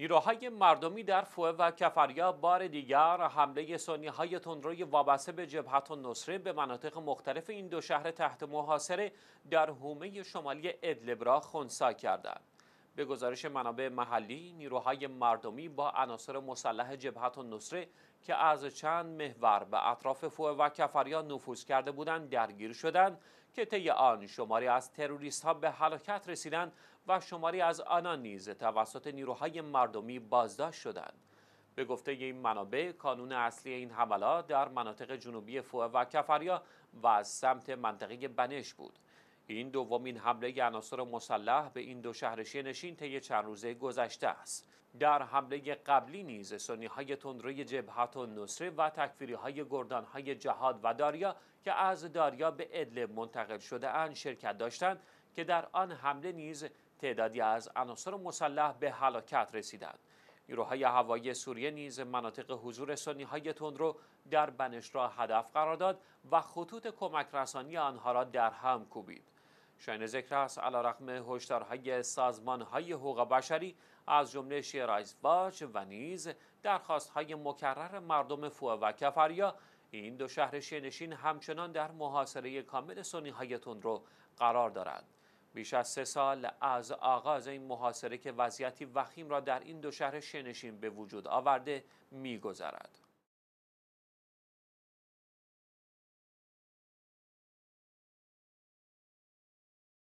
نیروهای مردمی در فوه و کفریا بار دیگر حمله سنی های تندروی وابسته به جبهت و نصره به مناطق مختلف این دو شهر تحت محاصره در حومه شمالی ادلب را خونسا کردند. به گزارش منابع محلی نیروهای مردمی با عناصر مسلح جبهت و نصره که از چند محور به اطراف فوه و کفریا نفوذ کرده بودند درگیر شدند که طی آن شماری از تروریست ها به هلاکت رسیدند و شماری از آنان نیز توسط نیروهای مردمی بازداشت شدند به گفته این منابع کانون اصلی این حملات در مناطق جنوبی فوه و کفریا و از سمت منطقه بنش بود این دومین حمله عناصر مسلح به این دو شهر نشین طی چند روزه گذشته است در حمله قبلی نیز سنی های تندروی جبهت و نصره و تکفیری های گردان های جهاد و داریا که از داریا به ادلب منتقل شده ان شرکت داشتند که در آن حمله نیز تعدادی از عناصر مسلح به هلاکت رسیدند نیروهای هوایی سوریه نیز مناطق حضور سنی های تندرو در بنش را هدف قرار داد و خطوط کمک رسانی آنها را در هم کوبید شاین ذکر است علا رقم هشدارهای سازمانهای حقوق بشری از جمله شیرایز باچ و نیز درخواستهای مکرر مردم فوه و کفریا این دو شهر شینشین همچنان در محاصره کامل سنی های تندرو قرار دارند بیش از سه سال از آغاز این محاصره که وضعیتی وخیم را در این دو شهر شنشین به وجود آورده میگذرد